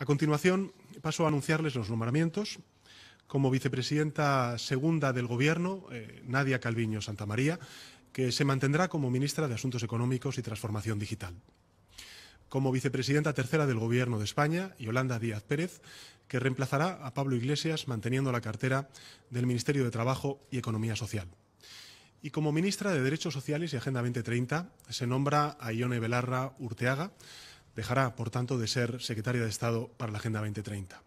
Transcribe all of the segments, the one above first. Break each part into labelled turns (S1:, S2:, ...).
S1: A continuación, paso a anunciarles los nombramientos. Como vicepresidenta segunda del Gobierno, eh, Nadia Calviño Santamaría, que se mantendrá como ministra de Asuntos Económicos y Transformación Digital. Como vicepresidenta tercera del Gobierno de España, Yolanda Díaz Pérez, que reemplazará a Pablo Iglesias manteniendo la cartera del Ministerio de Trabajo y Economía Social. Y como ministra de Derechos Sociales y Agenda 2030, se nombra a Ione Belarra Urteaga, Dejará, por tanto, de ser secretaria de Estado para la Agenda 2030.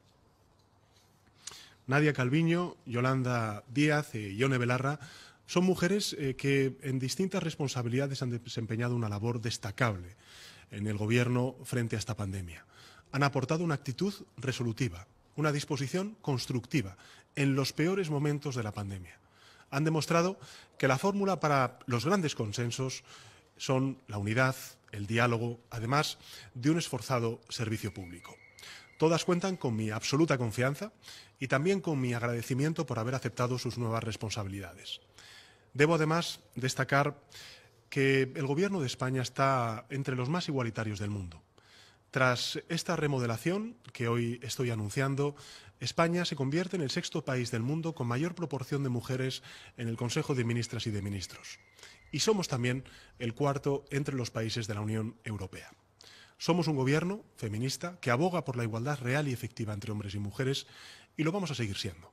S1: Nadia Calviño, Yolanda Díaz y Ione Belarra son mujeres eh, que en distintas responsabilidades han desempeñado una labor destacable en el Gobierno frente a esta pandemia. Han aportado una actitud resolutiva, una disposición constructiva en los peores momentos de la pandemia. Han demostrado que la fórmula para los grandes consensos son la unidad, el diálogo, además de un esforzado servicio público. Todas cuentan con mi absoluta confianza y también con mi agradecimiento por haber aceptado sus nuevas responsabilidades. Debo además destacar que el Gobierno de España está entre los más igualitarios del mundo. Tras esta remodelación que hoy estoy anunciando, España se convierte en el sexto país del mundo con mayor proporción de mujeres en el Consejo de Ministras y de Ministros y somos también el cuarto entre los países de la Unión Europea. Somos un gobierno feminista que aboga por la igualdad real y efectiva entre hombres y mujeres y lo vamos a seguir siendo.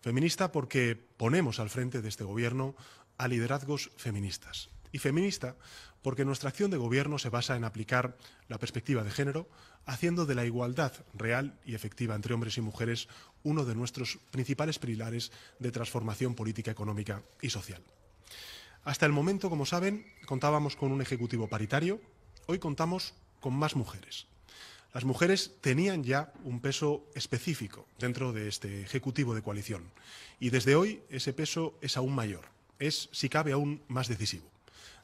S1: Feminista porque ponemos al frente de este gobierno a liderazgos feministas. Y feminista porque nuestra acción de gobierno se basa en aplicar la perspectiva de género, haciendo de la igualdad real y efectiva entre hombres y mujeres uno de nuestros principales pilares de transformación política, económica y social. Hasta el momento, como saben, contábamos con un ejecutivo paritario, hoy contamos con más mujeres. Las mujeres tenían ya un peso específico dentro de este ejecutivo de coalición y desde hoy ese peso es aún mayor, es, si cabe, aún más decisivo.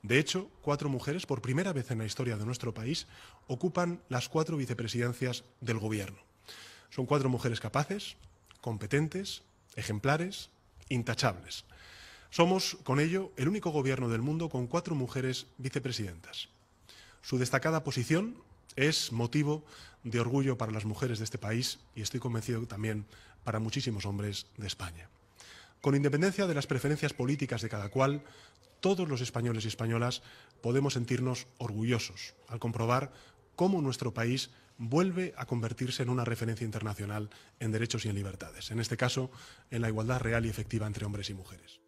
S1: De hecho, cuatro mujeres, por primera vez en la historia de nuestro país, ocupan las cuatro vicepresidencias del Gobierno. Son cuatro mujeres capaces, competentes, ejemplares, intachables. Somos, con ello, el único gobierno del mundo con cuatro mujeres vicepresidentas. Su destacada posición es motivo de orgullo para las mujeres de este país y estoy convencido también para muchísimos hombres de España. Con independencia de las preferencias políticas de cada cual, todos los españoles y españolas podemos sentirnos orgullosos al comprobar cómo nuestro país vuelve a convertirse en una referencia internacional en derechos y en libertades, en este caso, en la igualdad real y efectiva entre hombres y mujeres.